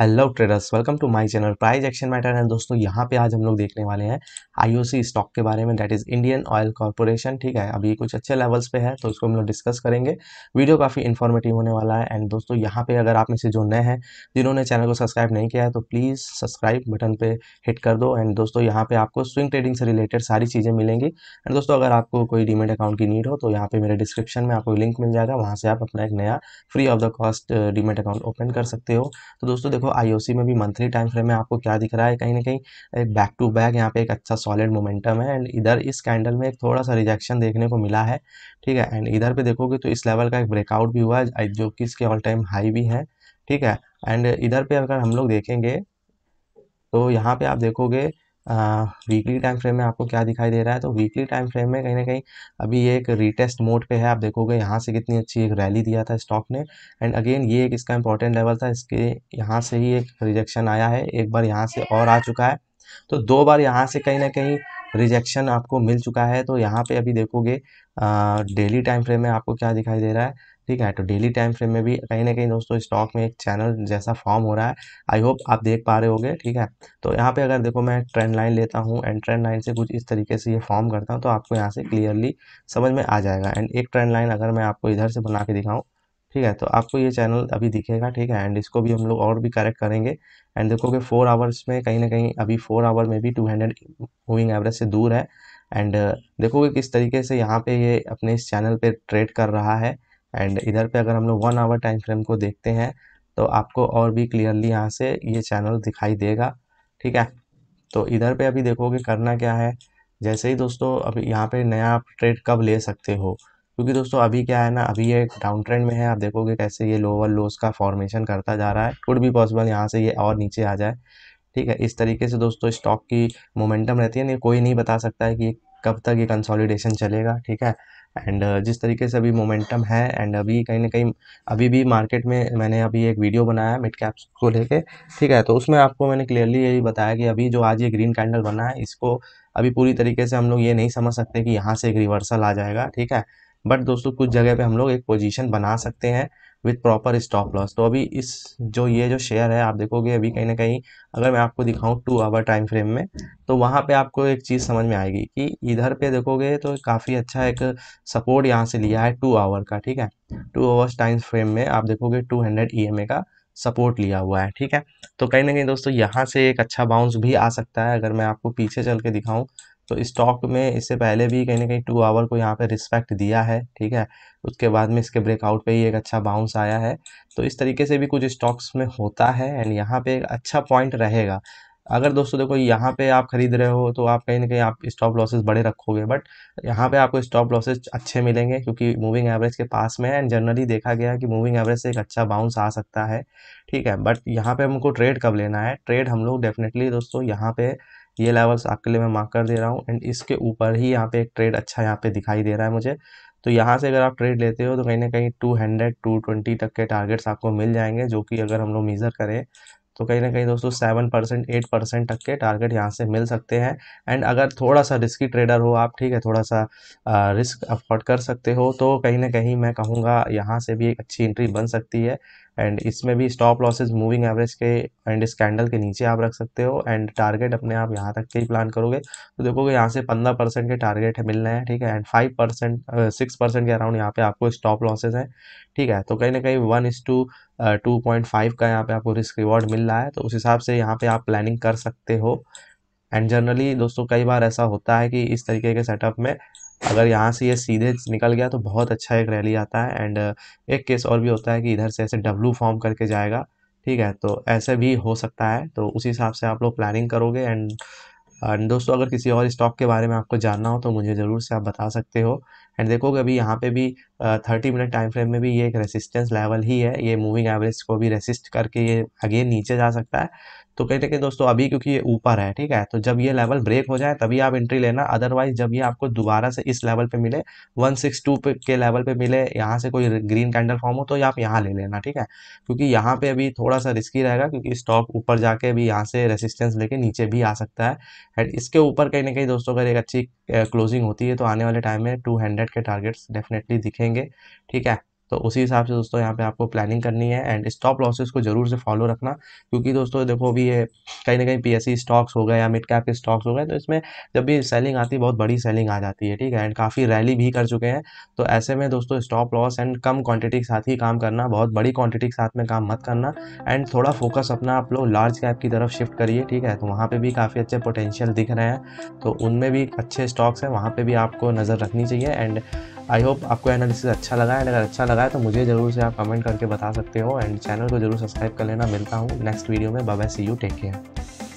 hello traders welcome to my channel price action matter है दोस्तों यहाँ पे आज हम लोग देखने वाले हैं आईओसी स्टॉक के बारे में that is Indian oil corporation ठीक है अभी कुछ अच्छे लेवल्स पे है तो इसको हम लोग डिस्कस करेंगे वीडियो काफ़ी इन्फॉर्मेटिव होने वाला है एंड दोस्तों यहाँ पे अगर आप में से जो नए हैं जिन्होंने चैनल को सब्सक्राइब नहीं किया है तो प्लीज़ सब्सक्राइब बटन पर हिट कर दो एंड दोस्तों यहाँ पर आपको स्विंग ट्रेडिंग से रिलेटेड सारी चीज़ें मिलेंगी एंड दोस्तों अगर आपको कोई डीमेट अकाउंट की नीड हो तो यहाँ पर मेरे डिस्क्रिप्शन में आपको लिंक मिल जाएगा वहाँ से आप अपना एक नया free of the cost demat account open कर सकते हो तो दोस्तों देखो आईओसी में भी मंथली टाइम फ्रेम में आपको क्या दिख रहा है कहीं ना कहीं एक बैक टू बैक यहाँ पे एक अच्छा सॉलिड मोमेंटम है एंड इधर इस कैंडल में एक थोड़ा सा रिजेक्शन देखने को मिला है ठीक है एंड इधर पे देखोगे तो इस लेवल का एक ब्रेकआउट भी हुआ है जो कि इसके ऑल टाइम हाई भी है ठीक है एंड इधर पे अगर हम लोग देखेंगे तो यहाँ पे आप देखोगे वीकली टाइम फ्रेम में आपको क्या दिखाई दे रहा है तो वीकली टाइम फ्रेम में कहीं ना कहीं अभी ये एक रीटेस्ट मोड पे है आप देखोगे यहाँ से कितनी अच्छी एक रैली दिया था स्टॉक ने एंड अगेन ये एक इसका इंपॉर्टेंट लेवल था इसके यहाँ से ही एक रिजेक्शन आया है एक बार यहाँ से और आ चुका है तो दो बार यहाँ से कहीं ना कहीं रिजेक्शन आपको मिल चुका है तो यहाँ पे अभी देखोगे डेली टाइम फ्रेम में आपको क्या दिखाई दे रहा है ठीक है तो डेली टाइम फ्रेम में भी कहीं ना कहीं दोस्तों स्टॉक में एक चैनल जैसा फॉर्म हो रहा है आई होप आप देख पा रहे हो ठीक है तो यहाँ पे अगर देखो मैं ट्रेंड लाइन लेता हूँ एंड ट्रेंड लाइन से कुछ इस तरीके से ये फॉर्म करता हूँ तो आपको यहाँ से क्लियरली समझ में आ जाएगा एंड एक ट्रेंड लाइन अगर मैं आपको इधर से बना के दिखाऊँ ठीक है तो आपको ये चैनल अभी दिखेगा ठीक है एंड इसको भी हम लोग और भी करेक्ट करेंगे एंड देखोगे फोर आवर्स में कहीं ना कहीं अभी फोर आवर में भी टू हंड्रेड मूविंग एवरेज से दूर है एंड देखोगे किस तरीके से यहाँ पे ये अपने इस चैनल पे ट्रेड कर रहा है एंड इधर पे अगर हम लोग वन आवर टाइम फ्रेम को देखते हैं तो आपको और भी क्लियरली यहाँ से ये चैनल दिखाई देगा ठीक है तो इधर पे अभी देखोगे करना क्या है जैसे ही दोस्तों अभी यहाँ पे नया आप ट्रेड कब ले सकते हो क्योंकि दोस्तों अभी क्या है ना अभी ये डाउन ट्रेंड में है आप देखोगे कैसे ये लोअर लोस का फॉर्मेशन करता जा रहा है कुड भी पॉसिबल यहाँ से ये और नीचे आ जाए ठीक है इस तरीके से दोस्तों स्टॉक की मोमेंटम रहती है नहीं कोई नहीं बता सकता है कि कब तक ये कंसोलिडेशन चलेगा ठीक है एंड uh, जिस तरीके से अभी मोमेंटम है एंड अभी कहीं ना कहीं अभी भी मार्केट में मैंने अभी एक वीडियो बनाया मिड कैप्स को लेके ठीक है तो उसमें आपको मैंने क्लियरली यही बताया कि अभी जो आज ये ग्रीन कैंडल बना है इसको अभी पूरी तरीके से हम लोग ये नहीं समझ सकते कि यहाँ से एक रिवर्सल आ जाएगा ठीक है बट दोस्तों कुछ जगह पर हम लोग एक पोजिशन बना सकते हैं विथ प्रॉपर स्टॉप लॉस तो अभी इस जो ये जो शेयर है आप देखोगे अभी कहीं ना कहीं अगर मैं आपको दिखाऊं टू आवर टाइम फ्रेम में तो वहाँ पे आपको एक चीज़ समझ में आएगी कि इधर पे देखोगे तो काफ़ी अच्छा एक सपोर्ट यहाँ से लिया है टू आवर का ठीक है टू आवर्स टाइम फ्रेम में आप देखोगे टू हंड्रेड ई का सपोर्ट लिया हुआ है ठीक है तो कहीं ना कहीं दोस्तों यहाँ से एक अच्छा बाउंस भी आ सकता है अगर मैं आपको पीछे चल के दिखाऊँ तो स्टॉक में इससे पहले भी कहीं ना कहीं टू आवर को यहाँ पे रिस्पेक्ट दिया है ठीक है उसके बाद में इसके ब्रेकआउट पे ही एक अच्छा बाउंस आया है तो इस तरीके से भी कुछ स्टॉक्स में होता है एंड यहाँ पे एक अच्छा पॉइंट रहेगा अगर दोस्तों देखो यहाँ पे आप खरीद रहे हो तो आप कहीं ना कहीं आप स्टॉप लॉसेस बड़े रखोगे बट यहाँ पे आपको स्टॉप लॉसेस अच्छे मिलेंगे क्योंकि मूविंग एवरेज के पास में है एंड जनरली देखा गया है कि मूविंग एवरेज से एक अच्छा बाउंस आ सकता है ठीक है बट यहाँ पे हमको ट्रेड कब लेना है ट्रेड हम लोग डेफिनेटली दोस्तों यहाँ पे ये लेवल्स आपके लिए मैं मार्क कर दे रहा हूँ एंड इसके ऊपर ही यहाँ पे एक ट्रेड अच्छा यहाँ पे दिखाई दे रहा है मुझे तो यहाँ से अगर आप ट्रेड लेते हो तो कहीं ना कहीं टू हंड्रेड टू ट्वेंटी तक के टारगेट्स आपको मिल जाएंगे जो कि अगर हम लोग मेज़र करें तो कहीं ना कहीं दोस्तों सेवन परसेंट एट परसेंट तक के टारगेट यहाँ से मिल सकते हैं एंड अगर थोड़ा सा रिस्की ट्रेडर हो आप ठीक है थोड़ा सा आ, रिस्क अफोर्ड कर सकते हो तो कहीं ना कहीं मैं कहूँगा यहाँ से भी एक अच्छी एंट्री बन सकती है एंड इसमें भी स्टॉप लॉसेज मूविंग एवरेज के एंड इस कैंडल के नीचे आप रख सकते हो एंड टारगेट अपने आप यहाँ तक के ही प्लान करोगे तो देखोगे यहाँ से पंद्रह परसेंट के टारगेट मिलना हैं ठीक है and five percent six percent के अराउंड यहाँ पे आपको स्टॉप लॉसेज हैं ठीक है तो कहीं ना कहीं वन इस टू टू पॉइंट फाइव का यहाँ पे आपको रिस्क रिवॉर्ड मिल रहा है तो उस हिसाब से यहाँ पे आप प्लानिंग कर सकते हो एंड जनरली दोस्तों कई बार ऐसा होता है कि इस तरीके के सेटअप में अगर यहाँ से ये सीधे निकल गया तो बहुत अच्छा एक रैली आता है एंड एक केस और भी होता है कि इधर से ऐसे डब्लू फॉर्म करके जाएगा ठीक है तो ऐसे भी हो सकता है तो उसी हिसाब से आप लोग प्लानिंग करोगे एंड एंड दोस्तों अगर किसी और स्टॉक के बारे में आपको जानना हो तो मुझे ज़रूर से आप बता सकते हो एंड देखोगे अभी यहाँ पे भी थर्टी मिनट टाइम फ्रेम में भी ये एक रेसिस्टेंस लेवल ही है ये मूविंग एवरेज को भी रेसिस्ट करके ये अगेन नीचे जा सकता है तो कहीं ना कहीं दोस्तों अभी क्योंकि ये ऊपर है ठीक है तो जब ये लेवल ब्रेक हो जाए तभी आप एंट्री लेना अदरवाइज जब ये आपको दोबारा से इस लेवल पे मिले 162 पे के लेवल पे मिले यहाँ से कोई ग्रीन कैंडल फॉर्म हो तो ये आप यहाँ ले लेना ठीक है क्योंकि यहाँ पे अभी थोड़ा सा रिस्की रहेगा क्योंकि स्टॉक ऊपर जाके भी यहाँ से रेसिस्टेंस लेके नीचे भी आ सकता है एंड इसके ऊपर कहीं ना कहीं दोस्तों अगर एक अच्छी क्लोजिंग होती है तो आने वाले टाइम में टू के टारगेट्स डेफिनेटली दिखेंगे करेंगे ठीक है तो उसी हिसाब से दोस्तों यहाँ पे आपको प्लानिंग करनी है एंड स्टॉप लॉसेस को जरूर से फॉलो रखना क्योंकि दोस्तों देखो अभी ये कहीं ना कहीं पीएससी स्टॉक्स हो गए या मिड कैप के स्टॉक्स हो गए तो इसमें जब भी सेलिंग आती है बहुत बड़ी सेलिंग आ जाती है ठीक है एंड काफ़ी रैली भी कर चुके हैं तो ऐसे में दोस्तों स्टॉप लॉस एंड कम क्वान्टिटी के साथ ही काम करना बहुत बड़ी क्वान्टिटी के साथ में काम मत करना एंड थोड़ा फोकस अपना आप लोग लार्ज कैप की तरफ शिफ्ट करिए ठीक है तो वहाँ पर भी काफ़ी अच्छे पोटेंशियल दिख रहे हैं तो उनमें भी अच्छे स्टॉक्स हैं वहाँ पर भी आपको नज़र रखनी चाहिए एंड आई होप आपको एनालिसिस अच्छा लगा है अगर अच्छा लगा है तो मुझे ज़रूर से आप कमेंट करके बता सकते हो एंड चैनल को जरूर सब्सक्राइब कर लेना मिलता हूँ नेक्स्ट वीडियो में bye see you take care